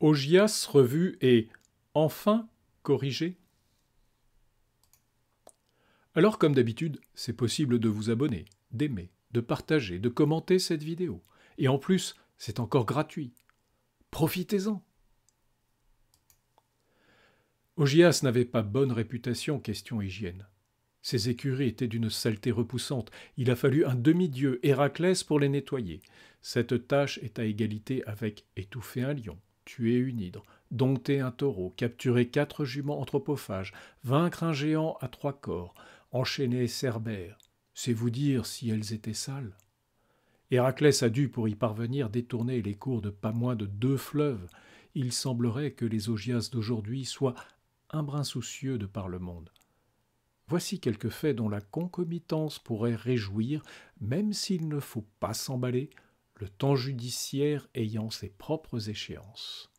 Ogias, revu et enfin corrigé Alors comme d'habitude, c'est possible de vous abonner, d'aimer, de partager, de commenter cette vidéo. Et en plus, c'est encore gratuit. Profitez-en Augias n'avait pas bonne réputation question hygiène. Ses écuries étaient d'une saleté repoussante. Il a fallu un demi-dieu, Héraclès, pour les nettoyer. Cette tâche est à égalité avec étouffer un lion, tuer une hydre, dompter un taureau, capturer quatre juments anthropophages, vaincre un géant à trois corps, enchaîner Cerbère. C'est vous dire si elles étaient sales. Héraclès a dû, pour y parvenir, détourner les cours de pas moins de deux fleuves. Il semblerait que les Ogias d'aujourd'hui soient un brin soucieux de par le monde. Voici quelques faits dont la concomitance pourrait réjouir, même s'il ne faut pas s'emballer, le temps judiciaire ayant ses propres échéances.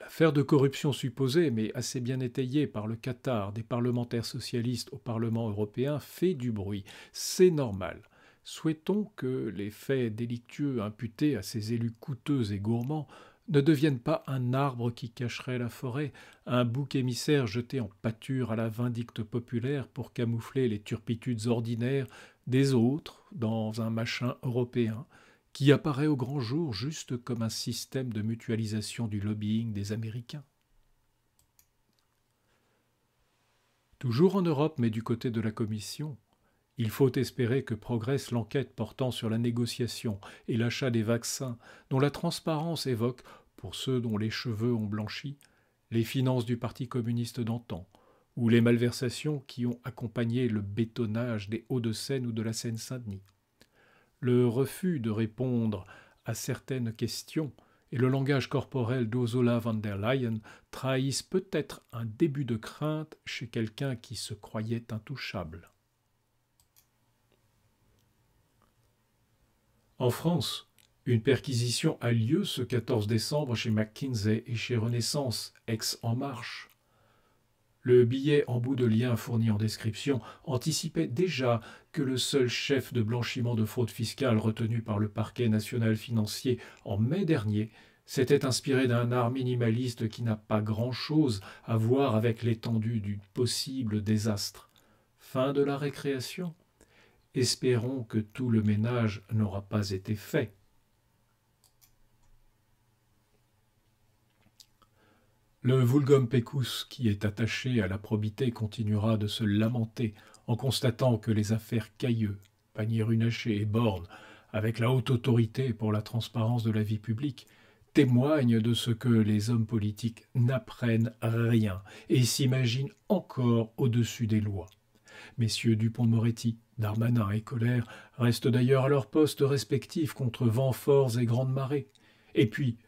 L'affaire de corruption supposée, mais assez bien étayée par le Qatar des parlementaires socialistes au Parlement européen, fait du bruit. C'est normal. Souhaitons que les faits délictueux imputés à ces élus coûteux et gourmands ne deviennent pas un arbre qui cacherait la forêt, un bouc émissaire jeté en pâture à la vindicte populaire pour camoufler les turpitudes ordinaires des autres dans un machin européen qui apparaît au grand jour juste comme un système de mutualisation du lobbying des Américains. Toujours en Europe, mais du côté de la Commission, il faut espérer que progresse l'enquête portant sur la négociation et l'achat des vaccins, dont la transparence évoque, pour ceux dont les cheveux ont blanchi, les finances du Parti communiste d'antan, ou les malversations qui ont accompagné le bétonnage des Hauts-de-Seine ou de la Seine-Saint-Denis. Le refus de répondre à certaines questions et le langage corporel d'Ozola van der Leyen trahissent peut-être un début de crainte chez quelqu'un qui se croyait intouchable. En France, une perquisition a lieu ce 14 décembre chez McKinsey et chez Renaissance, ex En Marche. Le billet en bout de lien fourni en description anticipait déjà que le seul chef de blanchiment de fraude fiscale retenu par le parquet national financier en mai dernier s'était inspiré d'un art minimaliste qui n'a pas grand-chose à voir avec l'étendue du possible désastre. Fin de la récréation. Espérons que tout le ménage n'aura pas été fait. Le vulgum pecus, qui est attaché à la probité, continuera de se lamenter en constatant que les affaires Cailleux, panier-runaché et bornes, avec la haute autorité pour la transparence de la vie publique, témoignent de ce que les hommes politiques n'apprennent rien et s'imaginent encore au-dessus des lois. Messieurs Dupont-Moretti, Darmanin et Colère restent d'ailleurs à leurs postes respectifs contre vents forts et grandes marées. Et puis,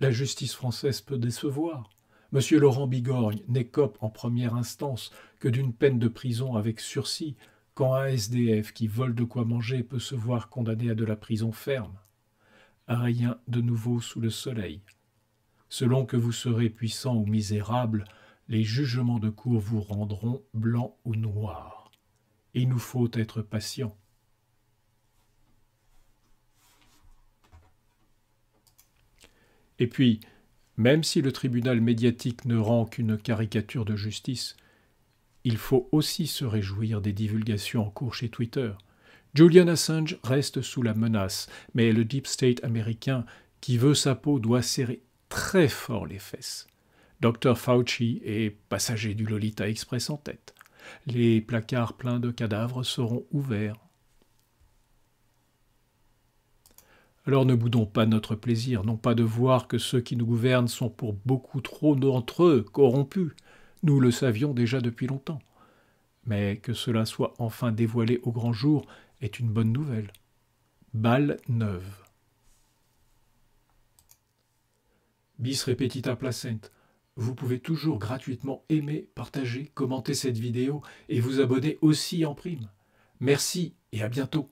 la justice française peut décevoir. M. Laurent Bigorgne n'écope en première instance que d'une peine de prison avec sursis, quand un SDF qui vole de quoi manger peut se voir condamné à de la prison ferme. Rien de nouveau sous le soleil. Selon que vous serez puissant ou misérable, les jugements de cour vous rendront blanc ou noir. Il nous faut être patient. Et puis, même si le tribunal médiatique ne rend qu'une caricature de justice, il faut aussi se réjouir des divulgations en cours chez Twitter. Julian Assange reste sous la menace, mais le deep state américain qui veut sa peau doit serrer très fort les fesses. Dr Fauci est passager du Lolita Express en tête. Les placards pleins de cadavres seront ouverts Alors ne boudons pas notre plaisir, non pas de voir que ceux qui nous gouvernent sont pour beaucoup trop d'entre eux corrompus, nous le savions déjà depuis longtemps. Mais que cela soit enfin dévoilé au grand jour est une bonne nouvelle. Balle neuve. Bis repetita placent. Vous pouvez toujours gratuitement aimer, partager, commenter cette vidéo et vous abonner aussi en prime. Merci et à bientôt.